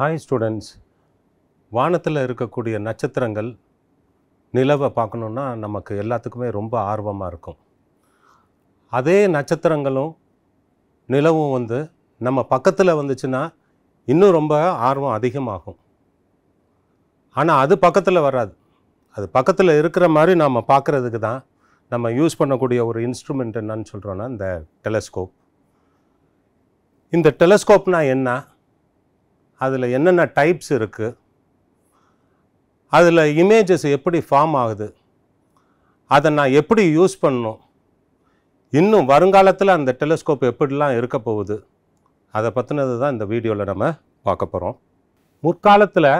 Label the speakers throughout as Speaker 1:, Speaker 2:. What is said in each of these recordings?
Speaker 1: hi students வானத்தில் இருக்கக்கூடிய நட்சத்திரங்கள் நிலவை பார்க்கணுன்னா நமக்கு எல்லாத்துக்குமே ரொம்ப ஆர்வமாக இருக்கும் அதே நட்சத்திரங்களும் நிலவும் வந்து நம்ம பக்கத்தில் வந்துச்சுன்னா இன்னும் ரொம்ப ஆர்வம் அதிகமாகும் ஆனால் அது பக்கத்தில் வராது அது பக்கத்தில் இருக்கிற மாதிரி நாம் பார்க்குறதுக்கு தான் நம்ம யூஸ் பண்ணக்கூடிய ஒரு இன்ஸ்ட்ருமெண்ட் என்னன்னு சொல்கிறோன்னா இந்த டெலஸ்கோப் இந்த டெலஸ்கோப்னால் என்ன அதில் என்னென்ன டைப்ஸ் இருக்குது அதில் இமேஜஸ் எப்படி ஃபார்ம் ஆகுது அதை நான் எப்படி யூஸ் பண்ணும் இன்னும் வருங்காலத்தில் அந்த டெலிஸ்கோப் எப்படிலாம் இருக்க போகுது அதை பற்றினது தான் இந்த வீடியோவில் நம்ம பார்க்க போகிறோம் முற்காலத்தில்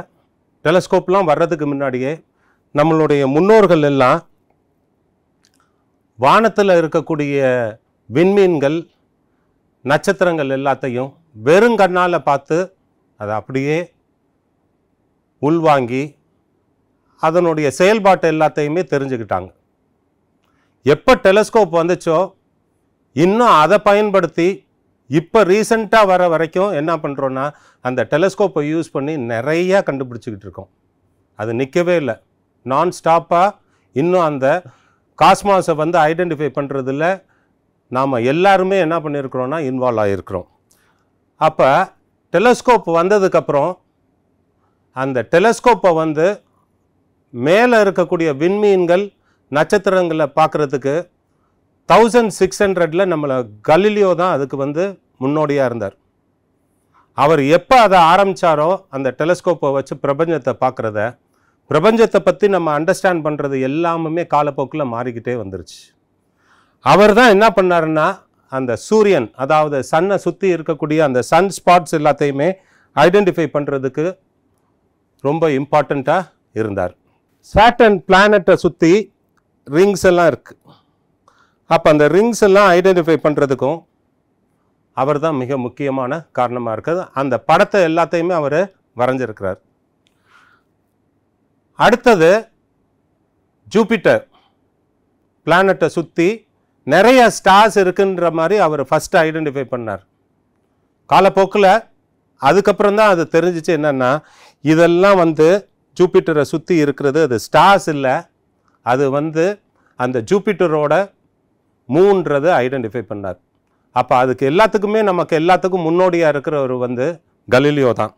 Speaker 1: டெலஸ்கோப்லாம் வர்றதுக்கு முன்னாடியே நம்மளுடைய முன்னோர்கள் எல்லாம் வானத்தில் இருக்கக்கூடிய விண்மீன்கள் நட்சத்திரங்கள் எல்லாத்தையும் வெறுங்கண்ணால் பார்த்து அதை அப்படியே உள்வாங்கி அதனுடைய செயல்பாட்டு எல்லாத்தையுமே தெரிஞ்சுக்கிட்டாங்க எப்போ டெலஸ்கோப் வந்துச்சோ இன்னும் அதை பயன்படுத்தி இப்போ ரீசண்டாக வர வரைக்கும் என்ன பண்ணுறோன்னா அந்த டெலஸ்கோப்பை யூஸ் பண்ணி நிறையா கண்டுபிடிச்சிக்கிட்டு இருக்கோம் அது நிற்கவே இல்லை நான் ஸ்டாப்பாக இன்னும் அந்த காஸ்மாஸை வந்து ஐடென்டிஃபை பண்ணுறதில் நாம் எல்லாருமே என்ன பண்ணியிருக்கிறோன்னா இன்வால்வ் ஆகியிருக்கிறோம் அப்போ டெலஸ்கோப் வந்ததுக்கப்புறம் அந்த டெலஸ்கோப்பை வந்து மேலே இருக்கக்கூடிய விண்மீன்கள் நட்சத்திரங்களை பார்க்குறதுக்கு தௌசண்ட் சிக்ஸ் ஹண்ட்ரடில் நம்மளை கலிலியோ தான் அதுக்கு வந்து முன்னோடியாக இருந்தார் அவர் எப்போ அதை ஆரம்பித்தாரோ அந்த டெலஸ்கோப்பை வச்சு பிரபஞ்சத்தை பார்க்குறத பிரபஞ்சத்தை பற்றி நம்ம அண்டர்ஸ்டாண்ட் பண்ணுறது எல்லாமே காலப்போக்கில் மாறிக்கிட்டே வந்துருச்சு அவர் தான் என்ன பண்ணாருன்னா அந்த சூரியன் அதாவது சன்னை சுற்றி இருக்கக்கூடிய அந்த சன் ஸ்பாட்ஸ் எல்லாத்தையுமே ஐடென்டிஃபை பண்ணுறதுக்கு ரொம்ப இம்பார்ட்டண்ட்டாக இருந்தார் சேட்டன் பிளானட்டை சுற்றி ரிங்ஸ் எல்லாம் இருக்குது அப்போ அந்த ரிங்ஸ் எல்லாம் ஐடென்டிஃபை பண்ணுறதுக்கும் அவர் தான் மிக முக்கியமான காரணமாக இருக்குது அந்த படத்தை எல்லாத்தையுமே அவர் வரைஞ்சிருக்கிறார் அடுத்தது ஜூபிட்டர் பிளானட்டை சுற்றி நிறைய ஸ்டார்ஸ் இருக்குன்ற மாதிரி அவர் ஃபஸ்ட்டு ஐடென்டிஃபை பண்ணார் காலப்போக்கில் அதுக்கப்புறம் தான் அது தெரிஞ்சிச்சு என்னென்னா இதெல்லாம் வந்து ஜூப்பிட்டரை சுற்றி இருக்கிறது அது ஸ்டார்ஸ் இல்லை அது வந்து அந்த ஜூப்பிட்டரோட மூன்றதை ஐடென்டிஃபை பண்ணார் அப்போ அதுக்கு எல்லாத்துக்குமே நமக்கு எல்லாத்துக்கும் முன்னோடியாக இருக்கிறவர் வந்து கலீலியோ தான்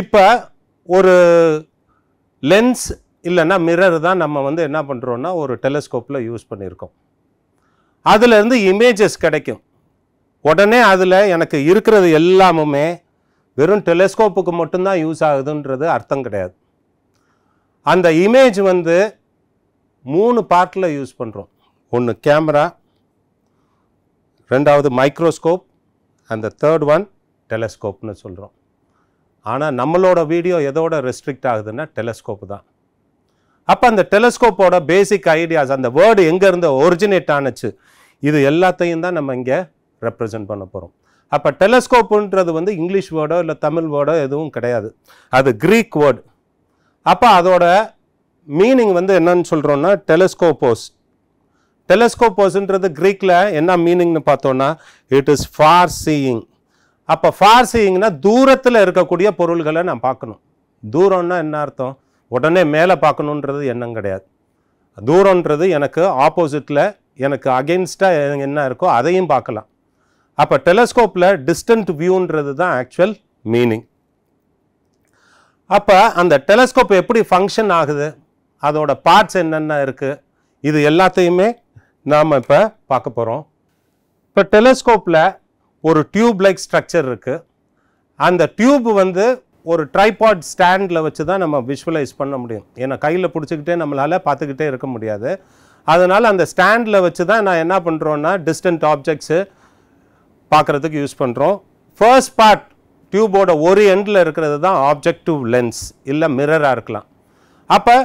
Speaker 1: இப்போ ஒரு லென்ஸ் இல்லைன்னா மிரர் தான் நம்ம வந்து என்ன பண்ணுறோன்னா ஒரு டெலஸ்கோப்பில் யூஸ் பண்ணியிருக்கோம் அதுலேருந்து இமேஜஸ் கிடைக்கும் உடனே அதில் எனக்கு இருக்கிறது எல்லாமுமே வெறும் டெலிஸ்கோப்புக்கு மட்டும்தான் யூஸ் ஆகுதுன்றது அர்த்தம் கிடையாது அந்த இமேஜ் வந்து மூணு பார்ட்டில் யூஸ் பண்ணுறோம் ஒன்று கேமரா ரெண்டாவது மைக்ரோஸ்கோப் அந்த தேர்ட் ஒன் டெலஸ்கோப்னு சொல்கிறோம் ஆனால் நம்மளோட வீடியோ எதோட ரெஸ்ட்ரிக்ட் ஆகுதுன்னா டெலஸ்கோப்பு தான் அப்போ அந்த டெலஸ்கோப்போட பேசிக் ஐடியாஸ் அந்த வேர்டு எங்கேருந்து ஒரிஜினேட் ஆனச்சு இது எல்லாத்தையும் தான் நம்ம இங்கே ரெப்ரசன்ட் பண்ண போகிறோம் அப்போ டெலஸ்கோப்புன்றது வந்து இங்கிலீஷ் வேர்டோ இல்லை தமிழ் வேர்டோ எதுவும் கிடையாது அது க்ரீக் வேர்டு அப்போ அதோட மீனிங் வந்து என்னன்னு சொல்கிறோன்னா டெலஸ்கோப்போஸ் டெலஸ்கோப்போஸ்ன்றது க்ரீக்கில் என்ன மீனிங்னு பார்த்தோன்னா இட் இஸ் ஃபார் சீயிங் அப்போ ஃபார் சீயிங்னா தூரத்தில் இருக்கக்கூடிய பொருள்களை நான் பார்க்கணும் தூரம்னா என்ன அர்த்தம் உடனே மேலே பார்க்கணுன்றது எண்ணம் கிடையாது தூரன்றது எனக்கு ஆப்போசிட்டில் எனக்கு அகெயின்ஸ்டாக என்ன இருக்கோ அதையும் பார்க்கலாம் அப்போ டெலஸ்கோப்பில் டிஸ்டன்ட் வியூன்றது தான் ஆக்சுவல் மீனிங் அப்போ அந்த டெலஸ்கோப் எப்படி ஃபங்க்ஷன் ஆகுது அதோட பார்ட்ஸ் என்னென்ன இருக்குது இது எல்லாத்தையுமே நாம் இப்போ பார்க்க போகிறோம் இப்போ டெலஸ்கோப்பில் ஒரு டியூப் லைக் ஸ்ட்ரக்சர் இருக்குது அந்த டியூப் வந்து ஒரு ட்ரைபாட் ஸ்டாண்டில் வச்சு தான் நம்ம விஷுவலைஸ் பண்ண முடியும் ஏன்னா கையில் பிடிச்சிக்கிட்டே நம்மளால் பார்த்துக்கிட்டே இருக்க முடியாது அதனால் அந்த ஸ்டாண்டில் வச்சு தான் நான் என்ன பண்ணுறோன்னா டிஸ்டன்ட் ஆப்ஜெக்ட்ஸு பார்க்குறதுக்கு யூஸ் பண்ணுறோம் ஃபர்ஸ்ட் பார்ட் டியூபோட ஒரு எண்டில் இருக்கிறது தான் ஆப்ஜெக்டிவ் லென்ஸ் இல்லை மிரராக இருக்கலாம் அப்போ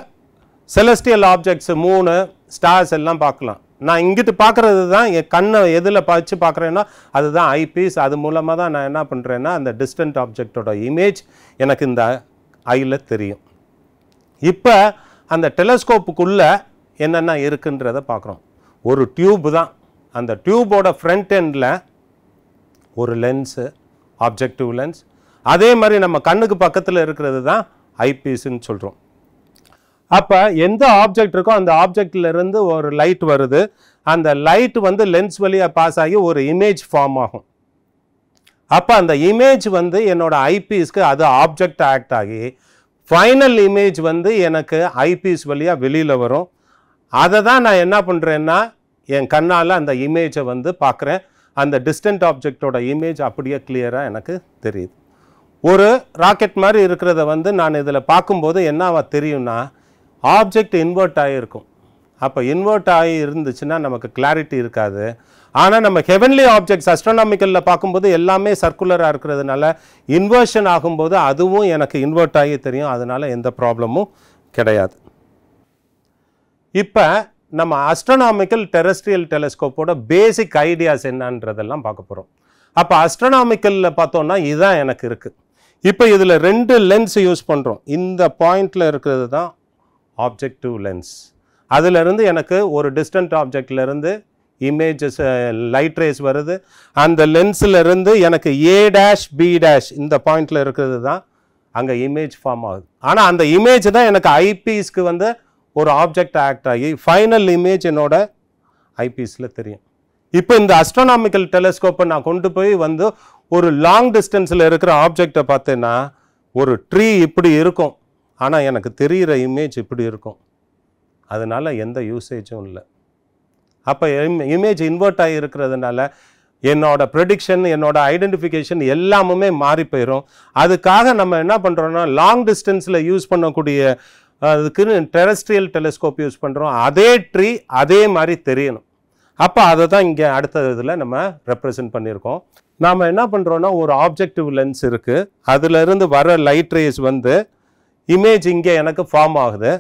Speaker 1: செலஸ்டியல் ஆப்ஜெக்ட்ஸு மூணு ஸ்டார்ஸ் எல்லாம் பார்க்கலாம் நான் இங்கிட்டு பார்க்குறது தான் என் கண்ணை எதில் பச்சு பார்க்குறேன்னா அதுதான் ஐபீஸ் அது மூலமாக தான் நான் என்ன பண்ணுறேன்னா அந்த டிஸ்டன்ட் ஆப்ஜெக்டோட இமேஜ் எனக்கு இந்த ஐயில் தெரியும் இப்போ அந்த டெலஸ்கோப்புக்குள்ளே என்னென்ன இருக்குன்றத பார்க்குறோம் ஒரு டியூப் தான் அந்த டியூபோட ஃப்ரண்ட் எண்டில் ஒரு லென்ஸு ஆப்ஜெக்டிவ் லென்ஸ் அதே மாதிரி நம்ம கண்ணுக்கு பக்கத்தில் இருக்கிறது தான் ஐபீஸுன்னு சொல்கிறோம் அப்போ எந்த ஆப்ஜெக்ட் இருக்கோ அந்த ஆப்ஜெக்ட்லேருந்து ஒரு லைட் வருது அந்த லைட் வந்து லென்ஸ் வழியாக பாஸ் ஆகி ஒரு இமேஜ் ஃபார்ம் ஆகும் அப்போ அந்த இமேஜ் வந்து என்னோட ஐபீஸ்க்கு அது ஆப்ஜெக்ட் ஆக்ட் ஆகி ஃபைனல் இமேஜ் வந்து எனக்கு ஐபிஸ் வழியாக வெளியில் வரும் அதை தான் நான் என்ன பண்ணுறேன்னா என் கண்ணால் அந்த இமேஜை வந்து பார்க்குறேன் அந்த டிஸ்டன்ட் ஆப்ஜெக்டோட இமேஜ் அப்படியே கிளியராக எனக்கு தெரியுது ஒரு ராக்கெட் மாதிரி இருக்கிறத வந்து நான் இதில் பார்க்கும்போது என்ன தெரியும்னா ஆப்ஜெக்ட் இன்வெர்ட் ஆகியிருக்கும் அப்போ இன்வெர்ட் ஆகி இருந்துச்சுன்னா நமக்கு கிளாரிட்டி இருக்காது ஆனால் நம்ம ஹெவன்லி ஆப்ஜெக்ட்ஸ் அஸ்ட்ரானாமிக்கலில் பார்க்கும்போது எல்லாமே சர்க்குலராக இருக்கிறதுனால இன்வர்ஷன் ஆகும்போது அதுவும் எனக்கு இன்வெர்ட் ஆகி தெரியும் அதனால் எந்த ப்ராப்ளமும் கிடையாது இப்போ நம்ம அஸ்ட்ரானாமிக்கல் டெரஸ்ட்ரியல் டெலஸ்கோப்போட பேசிக் ஐடியாஸ் என்னன்றதெல்லாம் பார்க்க போகிறோம் அப்போ அஸ்ட்ரானாமிக்கலில் பார்த்தோன்னா இதுதான் எனக்கு இருக்குது இப்போ இதில் ரெண்டு லென்ஸ் யூஸ் பண்ணுறோம் இந்த பாயிண்டில் இருக்கிறது தான் ஆப்ஜெக்டிவ் லென்ஸ் அதிலிருந்து எனக்கு ஒரு டிஸ்டன்ட் ஆப்ஜெக்ட்லேருந்து இமேஜஸ் லைட் ரேஸ் வருது அந்த லென்ஸிலிருந்து எனக்கு ஏ டேஷ் பி டேஷ் இந்த பாயிண்டில் இருக்கிறது தான் அங்கே இமேஜ் ஃபார்ம் ஆகுது ஆனால் அந்த இமேஜ் தான் எனக்கு ஐபிஎஸ்க்கு வந்து ஒரு ஆப்ஜெக்ட் ஆக்ட் ஆகி ஃபைனல் இமேஜ் என்னோட ஐபீஸில் தெரியும் இப்போ இந்த அஸ்ட்ரானாமிக்கல் டெலிஸ்கோப்பை நான் கொண்டு போய் வந்து ஒரு லாங் டிஸ்டன்ஸில் இருக்கிற ஆப்ஜெக்டை பார்த்தேன்னா ஒரு ட்ரீ இப்படி இருக்கும் ஆனால் எனக்கு தெரிகிற இமேஜ் இப்படி இருக்கும் அதனால் எந்த யூசேஜும் இல்லை அப்போ இமேஜ் இன்வெர்ட் ஆகி இருக்கிறதுனால என்னோட ப்ரெடிக்ஷன் என்னோட ஐடென்டிஃபிகேஷன் எல்லாமுமே மாறி போயிடும் அதுக்காக நம்ம என்ன பண்ணுறோன்னா லாங் டிஸ்டன்ஸில் யூஸ் பண்ணக்கூடிய அதுக்குன்னு டெரஸ்ட்ரியல் டெலிஸ்கோப் யூஸ் பண்ணுறோம் அதே ட்ரீ அதே மாதிரி தெரியணும் அப்போ அதை தான் இங்கே அடுத்த இதில் நம்ம ரெப்ரசன்ட் பண்ணியிருக்கோம் நாம் என்ன பண்ணுறோன்னா ஒரு ஆப்ஜெக்டிவ் லென்ஸ் இருக்குது அதிலிருந்து வர லைட் ரேஸ் வந்து இமேஜ் இங்கே எனக்கு ஃபார்ம் ஆகுது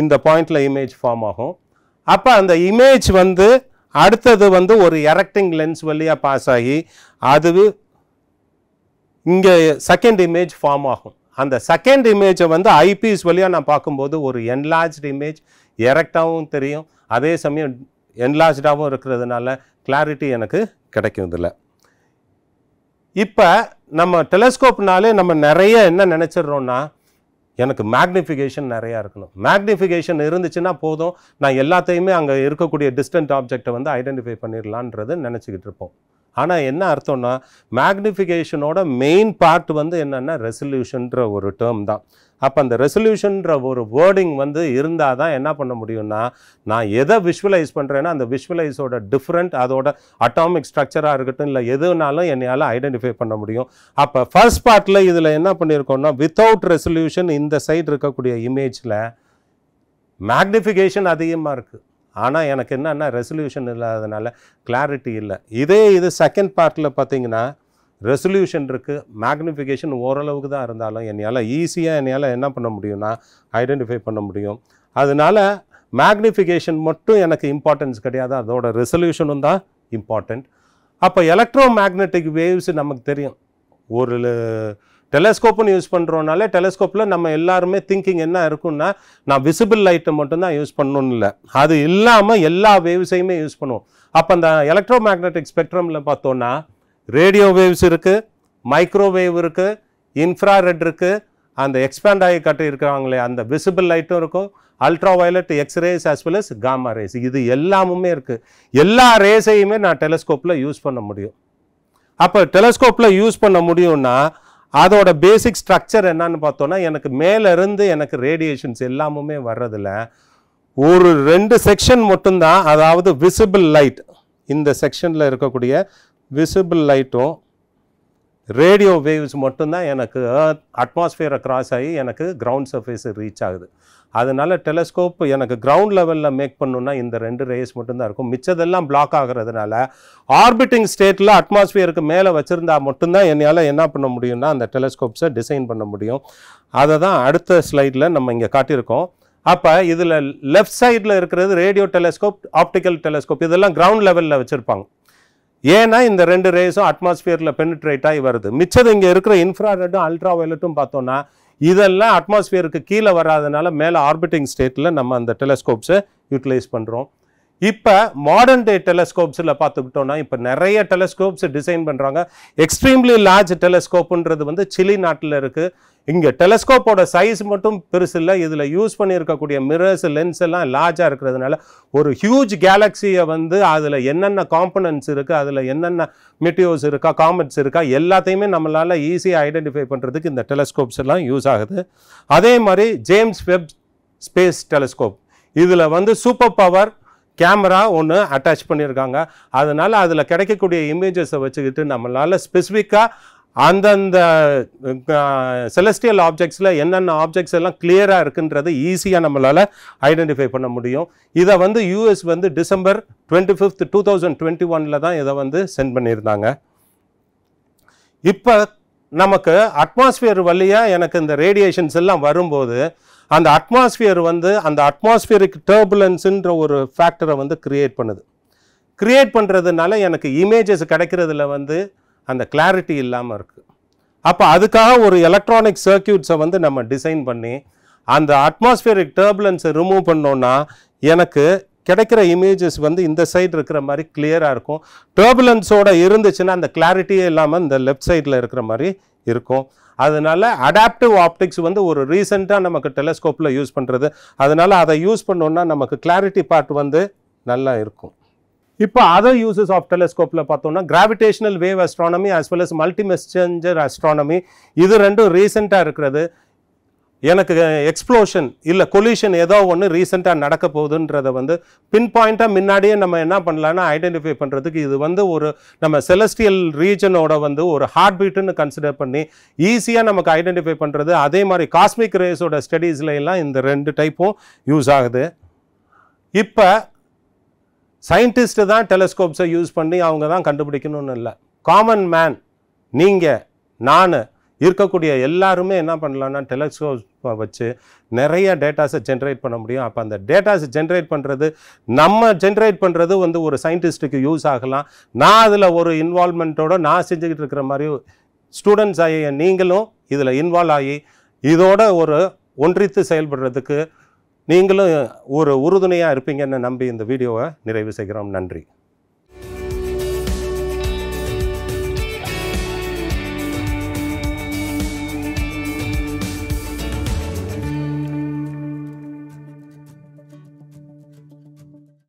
Speaker 1: இந்த பாயிண்டில் இமேஜ் ஃபார்ம் ஆகும் அப்போ அந்த இமேஜ் வந்து அடுத்தது வந்து ஒரு எரக்டிங் லென்ஸ் வழியாக பாஸ் ஆகி அது இங்கே செகண்ட் இமேஜ் ஃபார்ம் ஆகும் அந்த செகண்ட் இமேஜை வந்து ஐபிஎஸ் வழியாக நான் பார்க்கும்போது ஒரு என்லார்ஜ்டு இமேஜ் எரக்டாகவும் தெரியும் அதே சமயம் என்லார்ஜாகவும் இருக்கிறதுனால கிளாரிட்டி எனக்கு கிடைக்கும் இதில் இப்போ நம்ம டெலஸ்கோப்னாலே நம்ம நிறைய என்ன நினச்சிடுறோன்னா எனக்கு மேக்னிஃபிகேஷன் நிறையா இருக்கணும் மேக்னிஃபிகேஷன் இருந்துச்சுன்னா போதும் நான் எல்லாத்தையுமே அங்கே இருக்கக்கூடிய டிஸ்டன்ட் ஆப்ஜெக்டை வந்து ஐடென்டிஃபை பண்ணிடலான்றது நினச்சிக்கிட்டு இருப்போம் ஆனால் என்ன அர்த்தம்னா மேக்னிஃபிகேஷனோட மெயின் பார்ட் வந்து என்னென்னா ரெசல்யூஷன்ற ஒரு டேர்ம் தான் அப்போ அந்த ரெசல்யூஷன்ற ஒரு வேர்டிங் வந்து இருந்தால் தான் என்ன பண்ண முடியும்னா நான் எதை விஷுவலைஸ் பண்ணுறேன்னா அந்த விஷுவலைஸோட டிஃப்ரெண்ட் அதோட அட்டாமிக் ஸ்ட்ரக்சராக இருக்கட்டும் இல்லை எதுனாலும் என்னையால் ஐடென்டிஃபை பண்ண முடியும் அப்போ ஃபர்ஸ்ட் பார்ட்டில் இதில் என்ன பண்ணியிருக்கோம்னா வித்தவுட் ரெசல்யூஷன் இந்த சைடு இருக்கக்கூடிய இமேஜில் மேக்னிஃபிகேஷன் அதிகமாக இருக்குது ஆனால் எனக்கு என்னென்னா ரெசல்யூஷன் இல்லாததுனால கிளாரிட்டி இல்லை இதே இது செகண்ட் பார்ட்டில் பார்த்தீங்கன்னா ரெசல்யூஷன் இருக்குது மேக்னிஃபிகேஷன் ஓரளவுக்கு தான் இருந்தாலும் என்னையால் ஈஸியாக என்னையால் என்ன பண்ண முடியும்னா ஐடென்டிஃபை பண்ண முடியும் அதனால் மேக்னிஃபிகேஷன் மட்டும் எனக்கு இம்பார்ட்டன்ஸ் கிடையாது அதோட ரெசல்யூஷனும் தான் இம்பார்ட்டண்ட் அப்போ எலக்ட்ரோ மேக்னெட்டிக் வேவ்ஸ் நமக்கு தெரியும் ஒரு டெலஸ்கோப்புன்னு யூஸ் பண்ணுறோனாலே டெலஸ்கோப்பில் நம்ம எல்லாருமே திங்கிங் என்ன இருக்குன்னா நான் விசிபிள் லைட்டை மட்டும்தான் யூஸ் பண்ணணும்னு இல்லை அது இல்லாமல் எல்லா வேவ்ஸையுமே யூஸ் பண்ணுவோம் அப்போ அந்த எலக்ட்ரோ மேக்னெட்டிக் ஸ்பெக்ட்ரமில் பார்த்தோன்னா ரேடியோ வேவ்ஸ் இருக்குது மைக்ரோவேவ் இருக்குது இன்ஃப்ராரெட் இருக்குது அந்த எக்ஸ்பேண்ட் ஆகி கட்டி இருக்கிறாங்களே அந்த விசிபிள் லைட்டும் இருக்கும் ultra violet X rays as well as gamma rays இது எல்லாமுமே இருக்குது எல்லா ரேஸையுமே நான் டெலஸ்கோப்பில் யூஸ் பண்ண முடியும் அப்போ டெலஸ்கோப்பில் யூஸ் பண்ண முடியும்னா அதோட பேசிக் ஸ்ட்ரக்சர் என்னன்னு பார்த்தோன்னா எனக்கு மேலேருந்து எனக்கு ரேடியேஷன்ஸ் எல்லாமுமே வர்றதுல ஒரு ரெண்டு செக்ஷன் மட்டும்தான் அதாவது விசிபிள் லைட் இந்த செக்ஷனில் இருக்கக்கூடிய விசிபிள் லைட்டும் ரேடியோ வேவ்ஸ் மட்டும்தான் எனக்கு அட்மாஸ்ஃபியரை கிராஸ் ஆகி எனக்கு கிரவுண்ட் சர்ஃபேஸு ரீச் ஆகுது அதனால் டெலஸ்கோப் எனக்கு கிரவுண்ட் லெவலில் மேக் பண்ணணுன்னா இந்த ரெண்டு ரேஸ் மட்டும்தான் இருக்கும் மிச்சதெல்லாம் பிளாக் ஆகிறதுனால ஆர்பிட்டிங் ஸ்டேட்டில் அட்மாஸ்ஃபியருக்கு மேலே வச்சுருந்தா மட்டும்தான் என்னால் என்ன பண்ண முடியும்னா அந்த டெலஸ்கோப்ஸை டிசைன் பண்ண முடியும் அதை தான் அடுத்த ஸ்லைடில் நம்ம இங்கே காட்டியிருக்கோம் அப்போ இதில் லெஃப்ட் சைடில் இருக்கிறது ரேடியோ டெலஸ்கோப் ஆப்டிக்கல் டெலஸ்கோப் இதெல்லாம் கிரவுண்ட் லெவலில் வச்சுருப்பாங்க ஏன்னா இந்த ரெண்டு ரேஸும் அட்மாஸ்பியரில் பெனிட்ரேட் ஆகி வருது மிச்சது இங்கே இருக்கிற இன்ஃப்ராரெட்டும் அல்ட்ரா வயலட்டும் பார்த்தோம்னா இதெல்லாம் அட்மாஸ்பியருக்கு கீழே வராதனால மேலே ஆர்பிட்டிங் ஸ்டேட்டில் நம்ம அந்த டெலஸ்கோப்ஸை யூட்டிலைஸ் பண்ணுறோம் இப்போ மாடர்ன் டே டெலஸ்கோப்ஸில் பார்த்துக்கிட்டோன்னா இப்போ நிறைய டெலஸ்கோப்ஸ் டிசைன் பண்ணுறாங்க எக்ஸ்ட்ரீம்லி லார்ஜ் டெலஸ்கோப்புன்றது வந்து சிலி நாட்டில் இருக்குது இங்கே டெலஸ்கோப்போட சைஸ் மட்டும் பெருசு இல்லை இதில் யூஸ் பண்ணியிருக்கக்கூடிய மிரர்ஸ் லென்ஸ் எல்லாம் லார்ஜாக இருக்கிறதுனால ஒரு ஹியூஜ் கேலக்ஸியை வந்து அதில் என்னென்ன காம்பனன்ட்ஸ் இருக்குது அதில் என்னென்ன மெட்டியோஸ் இருக்கா காமெட்ஸ் இருக்கா எல்லாத்தையுமே நம்மளால் ஈஸியாக ஐடென்டிஃபை பண்ணுறதுக்கு இந்த டெலஸ்கோப்ஸ் எல்லாம் யூஸ் ஆகுது அதே மாதிரி ஜேம்ஸ் வெப் ஸ்பேஸ் டெலஸ்கோப் இதில் வந்து சூப்பர் பவர் கேமரா ஒன்று அட்டாச் பண்ணியிருக்காங்க அதனால் அதில் கிடைக்கக்கூடிய இமேஜஸை வச்சுக்கிட்டு நம்மளால் ஸ்பெசிஃபிக்காக அந்தந்த செலஸ்டியல் ஆப்ஜெக்ட்ஸில் என்னென்ன ஆப்ஜெக்ட்ஸ் எல்லாம் கிளியராக இருக்குன்றது ஈஸியாக நம்மளால் ஐடென்டிஃபை பண்ண முடியும் இதை வந்து யூஎஸ் வந்து December twenty fifth two thousand twenty ஒனில் தான் இதை வந்து சென்ட் பண்ணியிருந்தாங்க இப்போ நமக்கு அட்மாஸ்ஃபியர் வழியாக எனக்கு இந்த ரேடியேஷன்ஸ் எல்லாம் வரும்போது அந்த அட்மாஸ்ஃபியர் வந்து அந்த அட்மாஸ்ஃபியருக்கு டேர்புலன்ஸுன்ற ஒரு ஃபேக்டரை வந்து க்ரியேட் பண்ணுது க்ரியேட் பண்ணுறதுனால எனக்கு இமேஜஸ் கிடைக்கிறதுல வந்து அந்த கிளாரிட்டி இல்லாமல் இருக்குது அப்போ அதுக்காக ஒரு எலக்ட்ரானிக் சர்க்கியூட்ஸை வந்து நம்ம டிசைன் பண்ணி அந்த அட்மாஸ்பியரிக் டேர்புலன்ஸை ரிமூவ் பண்ணோன்னா எனக்கு கிடைக்கிற இமேஜஸ் வந்து இந்த சைடு இருக்கிற மாதிரி கிளியராக இருக்கும் டேர்புலன்ஸோட இருந்துச்சுன்னா அந்த கிளாரிட்டியே இல்லாமல் இந்த லெஃப்ட் சைடில் இருக்கிற மாதிரி இருக்கும் அதனால் அடாப்டிவ் ஆப்டிக்ஸ் வந்து ஒரு ரீசெண்டாக நமக்கு டெலஸ்கோப்பில் யூஸ் பண்ணுறது அதனால் அதை யூஸ் பண்ணோன்னா நமக்கு கிளாரிட்டி பார்ட் வந்து நல்லா இருக்கும் இப்போ அதர் யூசஸ் ஆஃப் டெலஸ்கோப்பில் பார்த்தோம்னா gravitational wave astronomy as well as multi messenger astronomy இது ரெண்டும் ரீசெண்டாக இருக்கிறது எனக்கு எக்ஸ்ப்ளோஷன் இல்லை கொல்யூஷன் ஏதோ ஒன்று ரீசெண்டாக நடக்க போகுதுன்றத வந்து பின் பாயிண்ட்டாக முன்னாடியே நம்ம என்ன பண்ணலான்னா ஐடென்டிஃபை பண்ணுறதுக்கு இது வந்து ஒரு நம்ம செலஸ்டியல் ரீஜனோட வந்து ஒரு ஹார்ட் பீட்டுன்னு கன்சிடர் பண்ணி ஈஸியாக நமக்கு ஐடென்டிஃபை பண்ணுறது அதே மாதிரி காஸ்மிக் ரேஸோட ஸ்டடீஸ்ல எல்லாம் இந்த ரெண்டு டைப்பும் யூஸ் ஆகுது இப்போ சயின்டிஸ்ட்டு தான் டெலஸ்கோப்ஸை யூஸ் பண்ணி அவங்க தான் கண்டுபிடிக்கணும்னு இல்லை காமன் மேன் நீங்கள் நான் இருக்கக்கூடிய எல்லாருமே என்ன பண்ணலான்னா டெலஸ்கோப்பை வச்சு நிறைய டேட்டாஸை ஜென்ரேட் பண்ண முடியும் அப்போ அந்த டேட்டாஸை ஜென்ரேட் பண்ணுறது நம்ம ஜென்ரேட் பண்ணுறது வந்து ஒரு சயின்டிஸ்ட்டுக்கு யூஸ் ஆகலாம் நான் அதில் ஒரு இன்வால்மெண்ட்டோடு நான் செஞ்சுக்கிட்டு இருக்கிற மாதிரி ஸ்டூடெண்ட்ஸ் ஆகிய நீங்களும் இதில் இன்வால்வ் ஆகி இதோட ஒரு ஒன்றித்து செயல்படுறதுக்கு நீங்களும் ஒரு உறுதுணையாக இருப்பீங்கன்னு நம்பி இந்த வீடியோவை நிறைவு செய்கிறோம் நன்றி